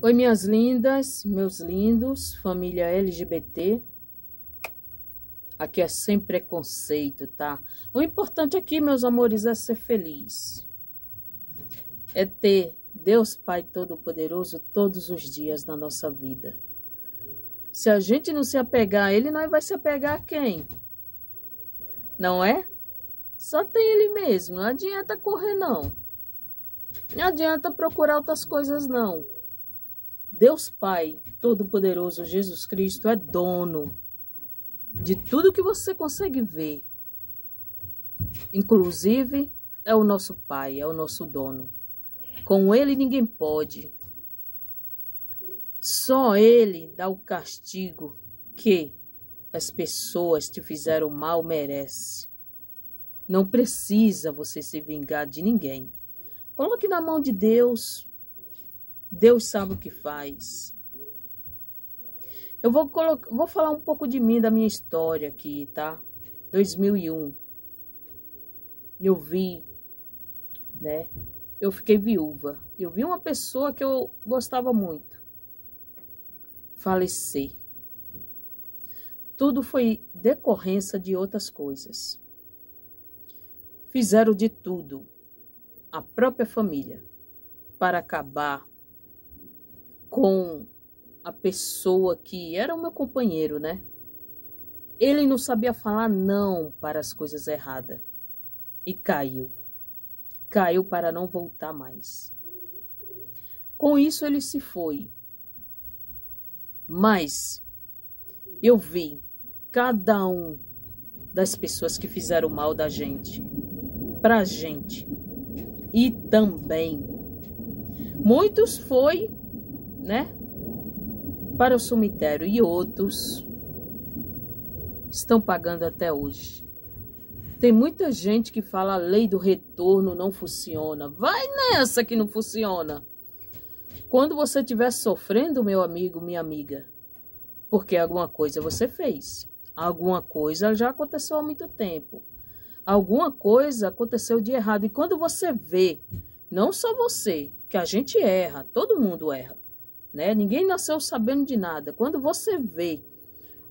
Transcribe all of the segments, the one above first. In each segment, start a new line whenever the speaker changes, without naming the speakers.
Oi, minhas lindas, meus lindos, família LGBT. Aqui é sem preconceito, tá? O importante aqui, meus amores, é ser feliz. É ter Deus Pai Todo-Poderoso todos os dias na nossa vida. Se a gente não se apegar a Ele, nós vai se apegar a quem? Não é? Só tem Ele mesmo. Não adianta correr, não. Não adianta procurar outras coisas, não. Deus Pai Todo-Poderoso, Jesus Cristo, é dono de tudo que você consegue ver. Inclusive, é o nosso Pai, é o nosso dono. Com Ele ninguém pode. Só Ele dá o castigo que as pessoas que fizeram mal merecem. Não precisa você se vingar de ninguém. Coloque na mão de Deus Deus sabe o que faz. Eu vou, colocar, vou falar um pouco de mim, da minha história aqui, tá? 2001. Eu vi, né? Eu fiquei viúva. Eu vi uma pessoa que eu gostava muito falecer. Tudo foi decorrência de outras coisas. Fizeram de tudo, a própria família, para acabar com a pessoa que era o meu companheiro, né? Ele não sabia falar não para as coisas erradas e caiu. Caiu para não voltar mais. Com isso ele se foi. Mas eu vi cada um das pessoas que fizeram mal da gente, pra gente. E também muitos foi né? Para o cemitério e outros estão pagando até hoje. Tem muita gente que fala a lei do retorno não funciona. Vai nessa que não funciona. Quando você estiver sofrendo, meu amigo, minha amiga, porque alguma coisa você fez. Alguma coisa já aconteceu há muito tempo. Alguma coisa aconteceu de errado. E quando você vê, não só você, que a gente erra, todo mundo erra né? Ninguém nasceu sabendo de nada. Quando você vê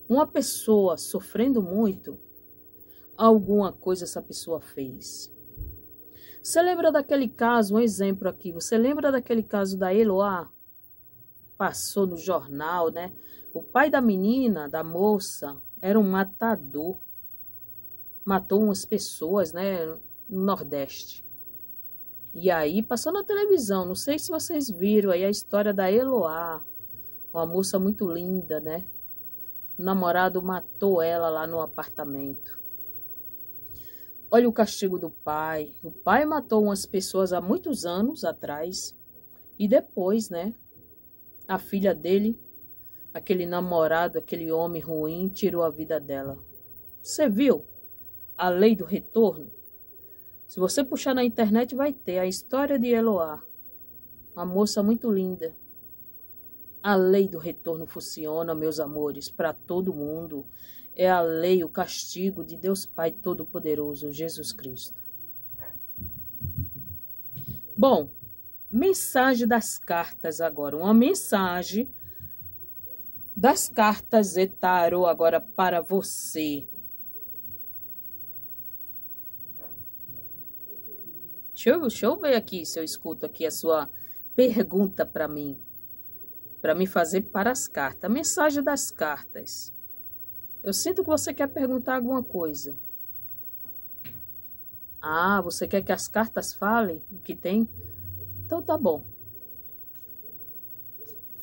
uma pessoa sofrendo muito, alguma coisa essa pessoa fez. Você lembra daquele caso, um exemplo aqui, você lembra daquele caso da Eloá? Passou no jornal, né? O pai da menina, da moça, era um matador. Matou umas pessoas, né? No Nordeste. E aí passou na televisão, não sei se vocês viram aí a história da Eloá, uma moça muito linda, né? O namorado matou ela lá no apartamento. Olha o castigo do pai. O pai matou umas pessoas há muitos anos atrás. E depois, né? A filha dele, aquele namorado, aquele homem ruim, tirou a vida dela. Você viu? A lei do retorno? Se você puxar na internet, vai ter a história de Eloá. Uma moça muito linda. A lei do retorno funciona, meus amores, para todo mundo. É a lei, o castigo de Deus Pai Todo-Poderoso, Jesus Cristo. Bom, mensagem das cartas agora. Uma mensagem das cartas Etaro agora para você. Deixa eu, deixa eu ver aqui se eu escuto aqui a sua pergunta para mim. Para me fazer para as cartas. A mensagem das cartas. Eu sinto que você quer perguntar alguma coisa. Ah, você quer que as cartas falem o que tem? Então tá bom.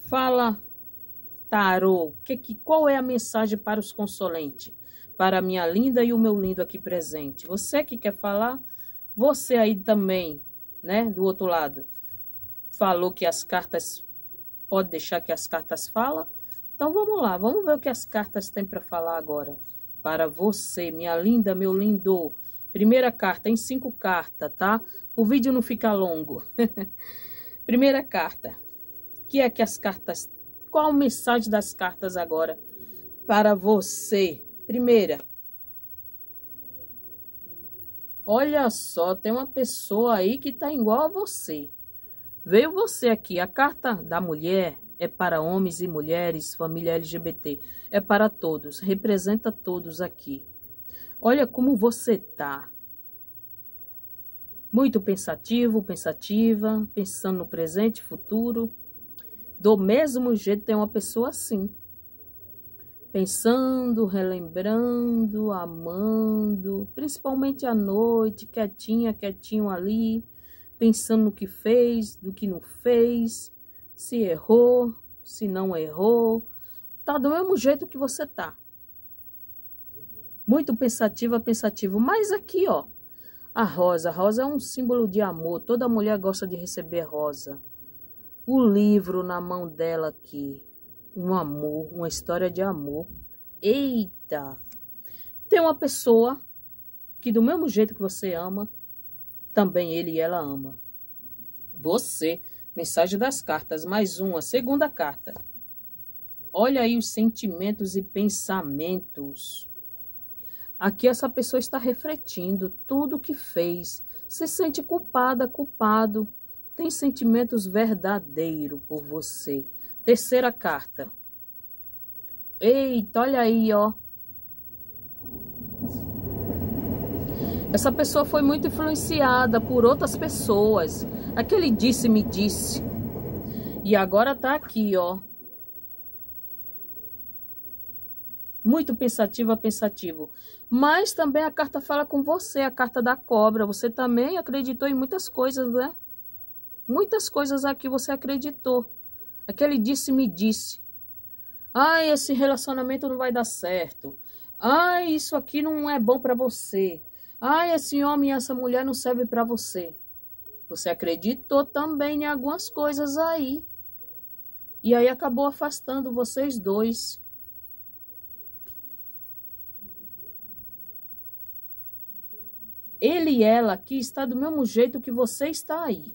Fala, tarô, que, que, qual é a mensagem para os consolentes? Para a minha linda e o meu lindo aqui presente. Você que quer falar, você aí também, né, do outro lado, falou que as cartas pode deixar que as cartas fala. Então vamos lá, vamos ver o que as cartas têm para falar agora para você, minha linda, meu lindo. Primeira carta, em cinco cartas, tá? O vídeo não fica longo. Primeira carta. Que é que as cartas? Qual a mensagem das cartas agora para você? Primeira, Olha só, tem uma pessoa aí que tá igual a você. Veio você aqui. A carta da mulher é para homens e mulheres, família LGBT. É para todos, representa todos aqui. Olha como você tá. Muito pensativo, pensativa, pensando no presente, futuro. Do mesmo jeito tem uma pessoa assim pensando, relembrando, amando, principalmente à noite, quietinha, quietinho ali, pensando no que fez, do que não fez, se errou, se não errou, tá do mesmo jeito que você tá. Muito pensativa, pensativo, mas aqui, ó, a rosa, a rosa é um símbolo de amor, toda mulher gosta de receber rosa. O livro na mão dela aqui, um amor, uma história de amor. Eita! Tem uma pessoa que do mesmo jeito que você ama, também ele e ela ama. Você, mensagem das cartas, mais uma, segunda carta. Olha aí os sentimentos e pensamentos. Aqui essa pessoa está refletindo tudo o que fez. Se sente culpada, culpado. Tem sentimentos verdadeiros por você. Terceira carta. Eita, olha aí, ó. Essa pessoa foi muito influenciada por outras pessoas. Aquele disse, me disse. E agora tá aqui, ó. Muito pensativa, é pensativo. Mas também a carta fala com você, a carta da cobra. Você também acreditou em muitas coisas, né? Muitas coisas aqui você acreditou. Aquele disse-me disse. Ah, esse relacionamento não vai dar certo. Ah, isso aqui não é bom para você. Ah, esse homem e essa mulher não serve para você. Você acreditou também em algumas coisas aí. E aí acabou afastando vocês dois. Ele e ela aqui está do mesmo jeito que você está aí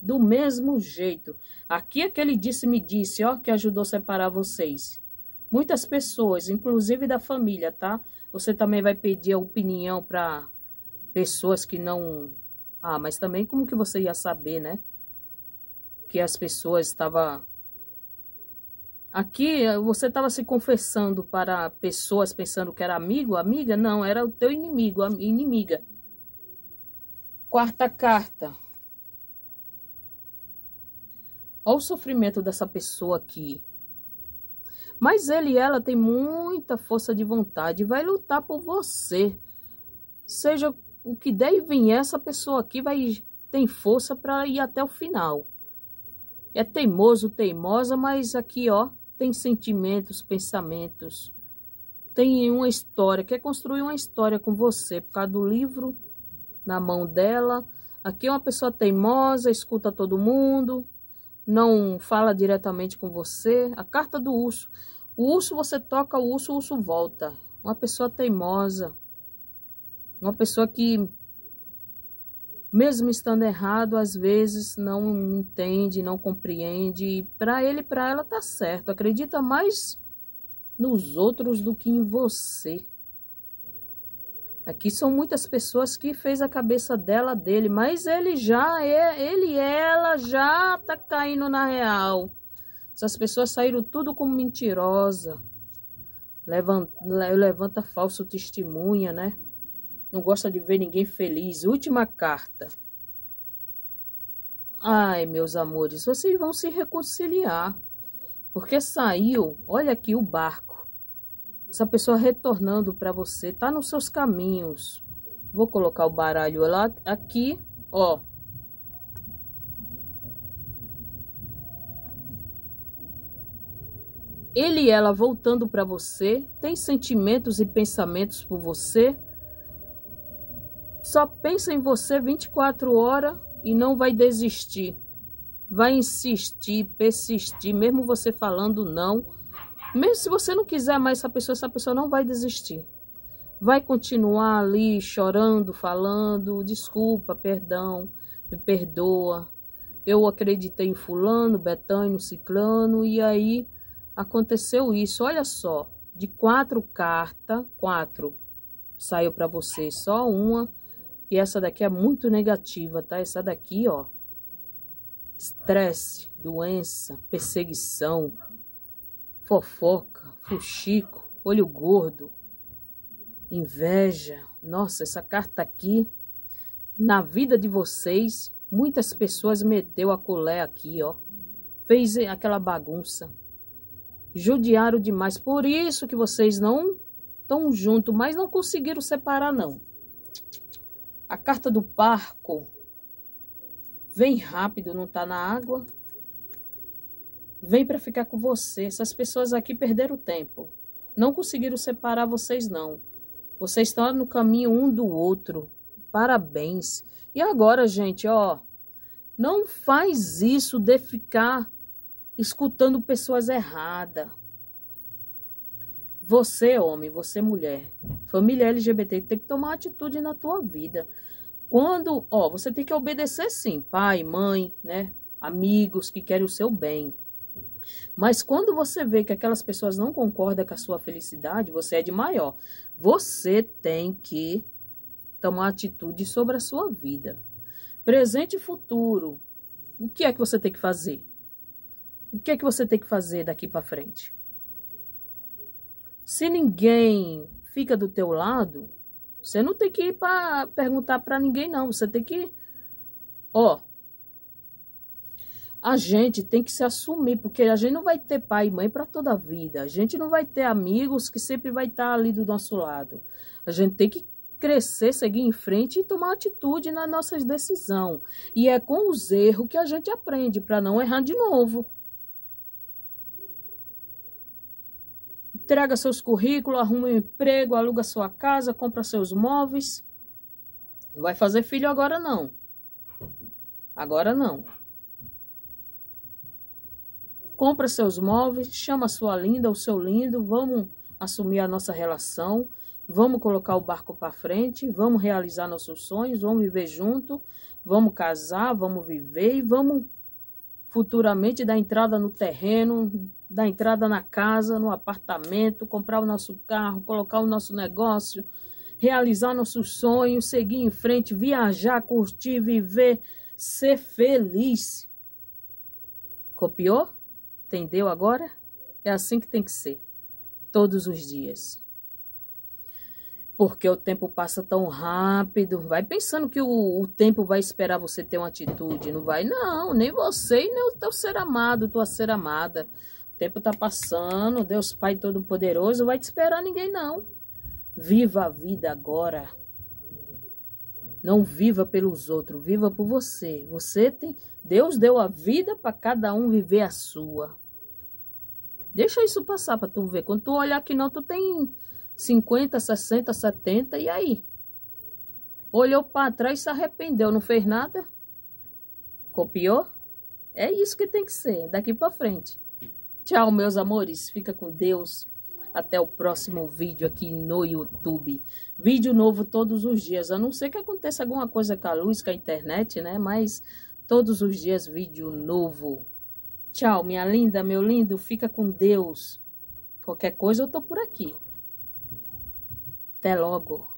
do mesmo jeito. Aqui é que ele disse, me disse, ó, que ajudou a separar vocês. Muitas pessoas, inclusive da família, tá? Você também vai pedir a opinião para pessoas que não... Ah, mas também como que você ia saber, né? Que as pessoas estavam... Aqui você estava se confessando para pessoas pensando que era amigo, amiga? Não, era o teu inimigo, inimiga. Quarta carta. Olha o sofrimento dessa pessoa aqui. Mas ele e ela tem muita força de vontade. Vai lutar por você. Seja o que der e vier, essa pessoa aqui vai tem força para ir até o final. É teimoso, teimosa, mas aqui, ó, tem sentimentos, pensamentos. Tem uma história, quer construir uma história com você por causa do livro na mão dela. Aqui é uma pessoa teimosa, escuta todo mundo, não fala diretamente com você. A carta do urso. O urso você toca, o urso, o urso volta. Uma pessoa teimosa. Uma pessoa que, mesmo estando errado, às vezes não entende, não compreende. Para ele, para ela tá certo. Acredita mais nos outros do que em você. Aqui são muitas pessoas que fez a cabeça dela dele, mas ele já é, ele ela já tá caindo na real. Essas pessoas saíram tudo como mentirosa. Levanta, levanta falso testemunha, né? Não gosta de ver ninguém feliz. Última carta. Ai, meus amores, vocês vão se reconciliar. Porque saiu, olha aqui o barco essa pessoa retornando para você, tá nos seus caminhos. Vou colocar o baralho lá aqui, ó. Ele e ela voltando para você, tem sentimentos e pensamentos por você. Só pensa em você 24 horas e não vai desistir. Vai insistir, persistir, mesmo você falando não mesmo se você não quiser mais essa pessoa, essa pessoa não vai desistir. Vai continuar ali chorando, falando, desculpa, perdão, me perdoa. Eu acreditei em fulano, betânio, ciclano, e aí aconteceu isso. Olha só, de quatro cartas, quatro saiu para vocês, só uma. E essa daqui é muito negativa, tá? Essa daqui, ó. Estresse, doença, perseguição, fofoca, fuxico, olho gordo, inveja. Nossa, essa carta aqui, na vida de vocês, muitas pessoas meteu a colé aqui, ó. Fez aquela bagunça. Judiaram demais. Por isso que vocês não estão juntos, mas não conseguiram separar, não. A carta do barco vem rápido, não tá na água. Vem para ficar com você. Essas pessoas aqui perderam tempo. Não conseguiram separar vocês, não. Vocês estão no caminho um do outro. Parabéns. E agora, gente, ó. Não faz isso de ficar escutando pessoas erradas. Você, homem, você, mulher, família LGBT, tem que tomar atitude na tua vida. Quando, ó, você tem que obedecer sim, pai, mãe, né? Amigos que querem o seu bem. Mas quando você vê que aquelas pessoas não concordam com a sua felicidade, você é de maior. Você tem que tomar atitude sobre a sua vida. Presente e futuro. O que é que você tem que fazer? O que é que você tem que fazer daqui para frente? Se ninguém fica do teu lado, você não tem que ir para perguntar para ninguém não, você tem que ó, a gente tem que se assumir, porque a gente não vai ter pai e mãe para toda a vida. A gente não vai ter amigos que sempre vai estar tá ali do nosso lado. A gente tem que crescer, seguir em frente e tomar atitude nas nossas decisões. E é com os erros que a gente aprende para não errar de novo. Entrega seus currículos, arruma um emprego, aluga sua casa, compra seus móveis. Não vai fazer filho agora não. Agora não compra seus móveis, chama sua linda ou seu lindo, vamos assumir a nossa relação, vamos colocar o barco para frente, vamos realizar nossos sonhos, vamos viver junto, vamos casar, vamos viver e vamos futuramente dar entrada no terreno, dar entrada na casa, no apartamento, comprar o nosso carro, colocar o nosso negócio, realizar nossos sonhos, seguir em frente, viajar, curtir, viver, ser feliz. Copiou? Entendeu agora? É assim que tem que ser. Todos os dias. Porque o tempo passa tão rápido. Vai pensando que o, o tempo vai esperar você ter uma atitude. Não vai, não. Nem você e nem o teu ser amado, tua ser amada. O tempo tá passando. Deus Pai Todo-Poderoso vai te esperar ninguém, não. Viva a vida agora. Não viva pelos outros, viva por você. Você tem, Deus deu a vida para cada um viver a sua. Deixa isso passar para tu ver. Quando tu olhar que não, tu tem 50, 60, 70 e aí? Olhou para trás e se arrependeu, não fez nada? Copiou? É isso que tem que ser, daqui para frente. Tchau, meus amores. Fica com Deus. Até o próximo vídeo aqui no YouTube. Vídeo novo todos os dias, a não ser que aconteça alguma coisa com a luz, com a internet, né? Mas todos os dias vídeo novo. Tchau, minha linda, meu lindo, fica com Deus. Qualquer coisa eu tô por aqui. Até logo.